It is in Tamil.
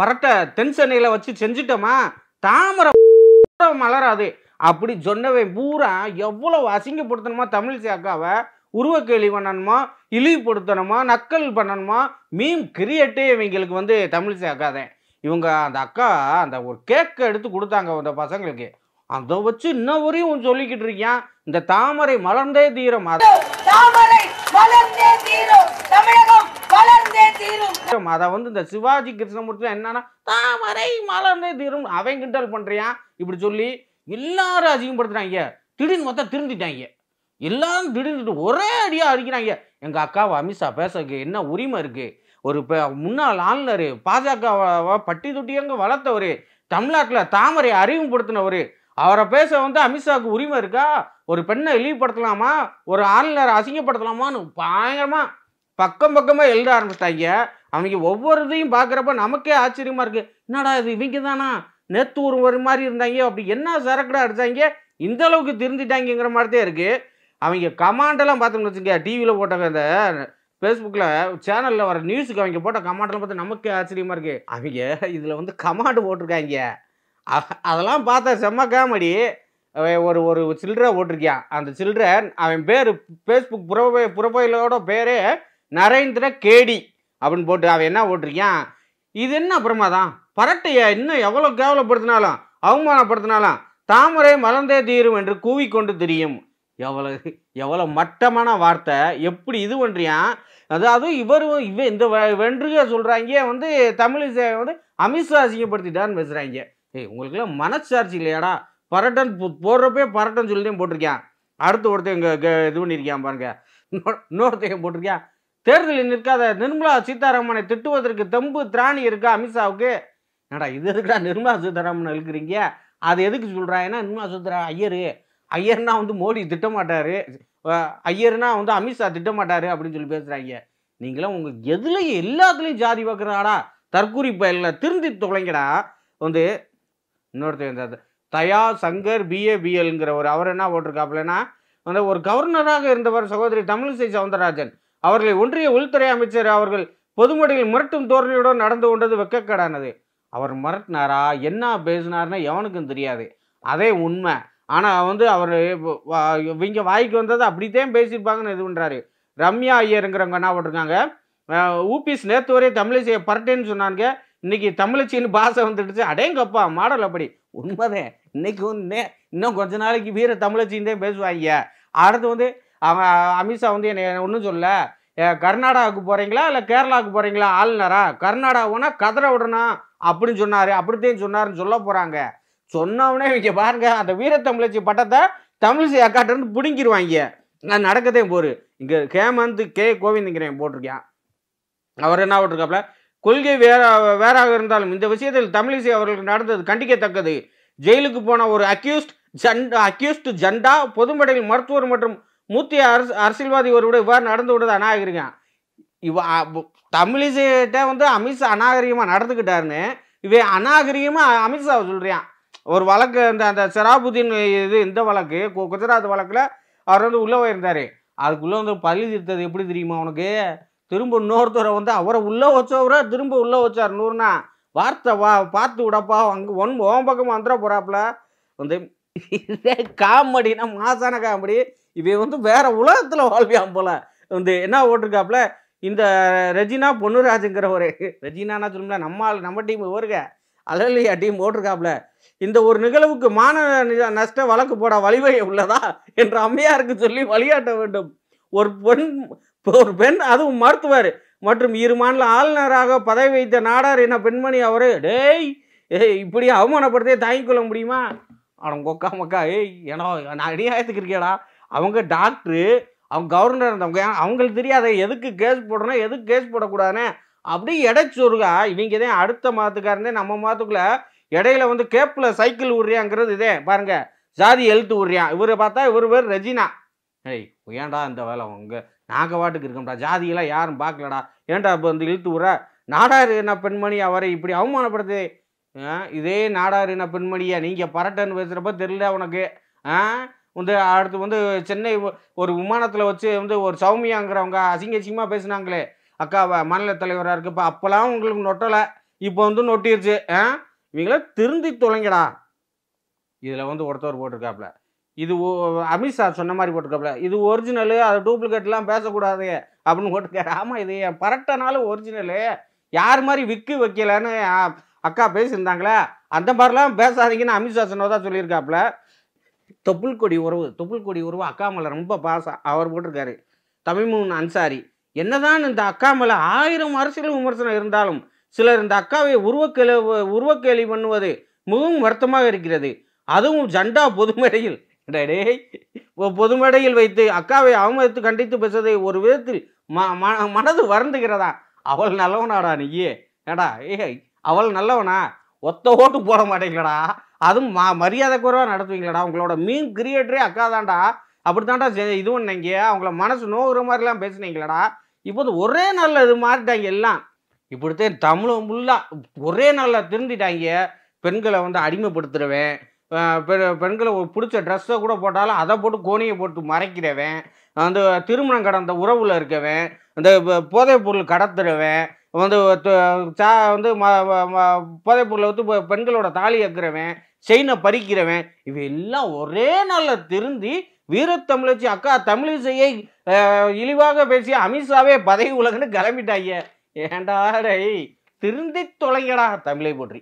பரட்டை தென் சென்னையில் வச்சு செஞ்சிட்டோமா தாமரை மலராது அப்படி சொன்னவன் பூரா எவ்வளவு அசிங்கப்படுத்தணுமா தமிழ் சேக்காவை உருவக்கேலி பண்ணணுமா இழிவுபடுத்தணுமா நக்கல் பண்ணணுமா மீம் கிரியேட்டே இவங்களுக்கு வந்து தமிழ் சேர்க்காதேன் இவங்க அந்த அக்கா அந்த ஒரு கேக்கை எடுத்து கொடுத்தாங்க அந்த பசங்களுக்கு அதை வச்சு இன்ன வரையும் சொல்லிக்கிட்டு இருக்கியான் இந்த தாமரை மலர்ந்தே தீரம் அதை கஷ்டம் அதை வந்து இந்த சிவாஜி கிருஷ்ணமூர்த்தி என்னன்னா தாமரை மலர்ந்தே தீரும் அவன் கிண்டல் பண்ணுறியான் இப்படி சொல்லி எல்லாரும் அதிகப்படுத்துகிறாங்க திடீர்னு மொத்தம் திருந்திட்டாங்க எல்லாரும் திடீர்னு ஒரே அடியாக அடிக்கிறாங்க எங்கள் அக்காவை அமித்ஷா பேச என்ன உரிமை இருக்குது ஒரு முன்னாள் ஆளுநர் பாஜக பட்டி தொட்டியங்க வளர்த்தவர் தமிழ்நாட்டில் தாமரை அறிமுகப்படுத்தினவர் அவரை பேச வந்து அமித்ஷாவுக்கு உரிமை இருக்கா ஒரு பெண்ணை இழிவுபடுத்தலாமா ஒரு ஆளுநரை அசிங்கப்படுத்தலாமான்னு பயங்கரமாக பக்கம் பக்கமாக எழுத ஆரம்பிச்சிட்டாங்க அவனுக்கு ஒவ்வொரு இதையும் பார்க்குறப்ப நமக்கே ஆச்சரியமாக இருக்குது என்னடா இது இவங்க தானா நேற்று ஒரு ஒரு மாதிரி இருந்தாங்க அப்படி என்ன சரக்குடா அடித்தாங்க இந்த அளவுக்கு திருந்திட்டாங்கிற மாதிரி தான் இருக்குது அவங்க கமாண்டெல்லாம் பார்த்தோம்னு வச்சுங்க டிவியில் போட்ட அந்த ஃபேஸ்புக்கில் சேனலில் வர நியூஸுக்கு அவங்க போட்ட கமாண்டெல்லாம் பார்த்து நமக்கே ஆச்சரியமாக இருக்குது அவங்க இதில் வந்து கமாண்டு போட்டிருக்காங்க அதெல்லாம் பார்த்தா செம்ம காமெடி ஒரு ஒரு சில்லறை போட்டிருக்கியான் அந்த சில்ட்ரன் அவன் பேர் ஃபேஸ்புக் புறவை புறவையிலோட பேரே நரேந்திர கேடி அப்படின்னு போட்டு அவன் என்ன போட்டிருக்கியான் இது என்ன அப்புறமா தான் பரட்டையை இன்னும் எவ்வளோ கேவலப்படுத்தினாலும் அவமானப்படுத்தினாலும் தாமரை மலர்ந்தே தீரும் என்று கூவிக்கொண்டு தெரியும் எவ்வளோ எவ்வளோ மட்டமான வார்த்தை எப்படி இது பண்ணுறியான் அதாவது இவர் இவ இந்த வென்றுக சொல்கிறாங்க வந்து தமிழிசை வந்து அமித்ஷா பேசுகிறாங்க ஏய் உங்களுக்குலாம் மனச்சார்ஜி இல்லையாடா பரட்டன் போடுறப்பே பரட்டன் சொல்லி போட்டிருக்கேன் அடுத்து ஒருத்தையும் இங்கே இது பண்ணியிருக்கேன் பாருங்க இன்னொருத்தையும் போட்டிருக்கேன் தேர்தலில் நிற்காத நிர்மலா சீதாராமனை திட்டுவதற்கு தெம்பு திராணி இருக்கா அமித்ஷாவுக்கு என்னடா இது இருக்கா நிர்மலா சீதாராமன் இருக்கிறீங்க அது எதுக்கு சொல்கிறா ஏன்னா நிர்மலா சீதாராமன் ஐயர் ஐயர்னா வந்து மோடி திட்டமாட்டார் ஐயர்னா வந்து அமித்ஷா திட்டமாட்டார் அப்படின்னு சொல்லி பேசுகிறாங்க நீங்களாம் உங்கள் எதுலையும் எல்லாத்துலேயும் ஜாதி பார்க்குறாடா தற்கூரி பயலில் திருந்தி தொலைங்கடா வந்து இன்னொருத்த தயா சங்கர் பிஏபிஎல்ங்கிற ஒரு அவர் என்ன போட்டிருக்காப்புலன்னா அந்த ஒரு கவர்னராக இருந்தவர் சகோதரி தமிழிசை சவுந்தரராஜன் அவர்களை ஒன்றிய உள்துறை அமைச்சர் அவர்கள் பொதுமடையில் மிரட்டும் தோரணையுடன் நடந்து கொண்டது வெக்கக்கடானது அவர் மிரட்டினாரா என்ன பேசினார்னா எவனுக்கும் தெரியாது அதே உண்மை ஆனால் வந்து அவர் இவங்க வாய்க்கு வந்தது அப்படித்தான் பேசியிருப்பாங்கன்னு இது பண்ணுறாரு ரம்யா ஐயருங்கிறவங்க என்ன போட்டிருக்காங்க ஊபிஸ் நேற்று வரையே தமிழிசையை பரட்டேன்னு சொன்னாங்க இன்னைக்கு தமிழச்சின்னு பாசை வந்துடுச்சு அடேங்கப்பா மாடல் அப்படி உண்மைதான் இன்னைக்கு வந்து இன்னும் கொஞ்ச நாளைக்கு வீர தமிழச்சின்னு தான் பேசுவாங்க அடுத்து வந்து அவன் அமித்ஷா வந்து என்னை ஒன்றும் சொல்ல கர்நாடகாவுக்கு போகிறீங்களா இல்லை கேரளாவுக்கு போகிறீங்களா ஆளுநரா கர்நாடகாவுனா கதரை விடணும் அப்படின்னு சொன்னார் அப்படித்தையும் சொன்னார்ன்னு சொல்ல போகிறாங்க சொன்னவனே இங்கே பாருங்கள் அந்த வீரத்தமிழச்சி பட்டத்தை தமிழிசை அக்காட்டிருந்து பிடுங்கிடுவாங்க நான் நடக்கதே போரு இங்கே ஹேமந்த் கே கோவிந்தங்கிறேன் போட்டிருக்கேன் அவர் என்ன போட்டிருக்காப்ல கொள்கை வேற வேறாக இருந்தாலும் இந்த விஷயத்தில் தமிழிசை அவர்களுக்கு நடந்தது கண்டிக்கத்தக்கது ஜெயிலுக்கு போன ஒரு அக்யூஸ்ட் ஜண்டா அக்யூஸ்ட் ஜண்டா பொதுமடையில் மருத்துவர் மற்றும் மூத்திய அரசு அரசியல்வாதி விட இவ்வாறு நடந்து விடுறது அநாகரிகம் இவ தமிழிசைகிட்ட வந்து அமித்ஷா அநாகரிகமாக நடந்துக்கிட்டாருன்னு இவை அநாகரிகமாக அமித்ஷா சொல்கிறான் ஒரு வழக்கு இந்த அந்த சராபுதீன் இது இந்த வழக்கு குஜராத் வழக்கில் அவர் வந்து உள்ளே போயிருந்தார் அதுக்குள்ளே வந்து பள்ளி தீர்த்தது எப்படி தெரியுமா உனக்கு திரும்ப இன்னொருத்தரை வந்து அவரை உள்ளே வச்சவரை திரும்ப உள்ளே வச்சார் நூறுனா வார்த்தை வா பார்த்து விடப்பா அங்கே ஒன் ஓம் பக்கம் வந்துட போகிறாப்புல வந்து காமெடினா மாசான காமெடி இவன் வந்து வேற உலகத்தில் வாழ்வியான் போல வந்து என்ன ஓட்டிருக்காப்புல இந்த ரஜினா பொன்னுராஜுங்கிற ஒரு ரஜினானா சொல்லும்ல நம்ம நம்ம டீம் வருக அலலியா டீம் ஓட்டிருக்காப்புல இந்த ஒரு நிகழ்வுக்கு மான நஷ்ட வழக்கு போட வழிவகை உள்ளதா என்று அம்மையாருக்கு சொல்லி வழியாட்ட வேண்டும் ஒரு பெண் ஒரு பெண் அதுவும் மருத்துவர் மற்றும் இரு மாநில ஆளுநராக பதவி வைத்த நாடார் என பெண்மணி அவர் டேய் ஏய் இப்படி அவமானப்படுத்தே தாங்கிக் கொள்ள முடியுமா அவன் கொக்கா மக்கா ஏய் ஏன்னா நான் அடியாயத்துக்கு இருக்கேடா அவங்க டாக்டரு அவங்க கவர்னர் இருந்தவங்க அவங்களுக்கு தெரியாத எதுக்கு கேஸ் போடணும் எதுக்கு கேஸ் போடக்கூடாதுன்னு அப்படி வருகா இவங்க தான் அடுத்த மாதத்துக்காரந்தே நம்ம மாதத்துக்குள்ள இடையில வந்து கேப்பில் சைக்கிள் விடுறியாங்கிறது இதே பாருங்கள் ஜாதி எழுத்து விட்றியான் இவர் பார்த்தா இவர் பேர் ரஜினா ஏய் ஏன்டா இந்த வேலை அவங்க நாங்கள் வாட்டுக்கு இருக்கோம்டா ஜாதியெல்லாம் யாரும் பார்க்கலடா ஏன்டா இப்போ வந்து இழுத்து விட நாடார் என்ன பெண்மணி அவரை இப்படி அவமானப்படுத்து இதே நாடார் என்ன பெண்மணியை நீங்கள் பரட்டன்னு பேசுகிறப்ப தெரியல உனக்கு வந்து அடுத்து வந்து சென்னை ஒரு விமானத்தில் வச்சு வந்து ஒரு சௌமியாங்கிறவங்க அசிங்க அசிங்கமாக பேசினாங்களே அக்கா மாநில தலைவராக இருக்கு இப்போ அப்போலாம் உங்களுக்கு நொட்டலை இப்போ வந்து நொட்டிடுச்சு ஆ இவங்கள திருந்தி தொலைங்கடா இதில் வந்து ஒருத்தவர் போட்டிருக்காப்புல இது அமித்ஷா சொன்ன மாதிரி போட்டிருக்காப்புல இது ஒரிஜினலு அது டூப்ளிகேட்லாம் பேசக்கூடாது அப்படின்னு போட்டிருக்காரு ஆமாம் இது என் பரட்டனாலும் ஒரிஜினலு யார் மாதிரி விக்கு வைக்கலன்னு அக்கா பேசியிருந்தாங்களே அந்த மாதிரிலாம் பேசாதீங்கன்னு அமித்ஷா சொன்னதாக சொல்லியிருக்காப்புல தொப்புள் கொடி உறவு தொப்புள் கொடி உறவு அக்காமலை ரொம்ப பாசம் அவர் போட்டிருக்காரு தமிழ்மூன் அன்சாரி என்னதான் இந்த அக்காமலை ஆயிரம் அரசியல் விமர்சனம் இருந்தாலும் சிலர் இந்த அக்காவை உருவக்கேள உருவக்கேலி பண்ணுவது மிகவும் வருத்தமாக இருக்கிறது அதுவும் ஜண்டா பொதுமடையில் பொதுமடையில் வைத்து அக்காவை அவமதித்து கண்டித்து பேசுவதை ஒரு விதத்தில் மனது வருந்துகிறதா அவள் நல்லவனாடா நீயே ஏடா ஏ அவள் நல்லவனா ஒத்த ஓட்டு போட மாட்டேங்கடா அதுவும் மா மரியாதை குறைவாக நடத்துவீங்களாடா உங்களோட மீன் கிரியேட்டரே அக்கா தான்டா அப்படித்தான்டா இது பண்ணீங்க அவங்கள மனசு நோகிற மாதிரிலாம் பேசுனீங்களாடா இப்போ ஒரே நாளில் இது மாறிட்டாங்க எல்லாம் இப்படித்தான் தமிழ் ஃபுல்லாக ஒரே நாளில் திருந்திட்டாங்க பெண்களை வந்து அடிமைப்படுத்துகிறவன் பெண்களை ஒரு பிடிச்ச ட்ரெஸ்ஸை கூட போட்டாலும் அதை போட்டு கோணியை போட்டு மறைக்கிறவன் அந்த திருமணம் கடந்த உறவில் இருக்கவன் அந்த போதைப் பொருள் கடத்துறவன் வந்து சா வந்து போதைப்பொருளை வந்து பெண்களோட தாலி அக்குறவன் செயினை பறிக்கிறவன் இவையெல்லாம் ஒரே நாளில் திருந்தி வீரத்தமிழச்சி அக்கா தமிழிசையை இழிவாக பேசிய அமித்ஷாவே பதவி உலகன்னு கிளம்பிட்டாங்க ஏண்டா டேய் திருந்தி தொலைங்கடா தமிழை போற்றி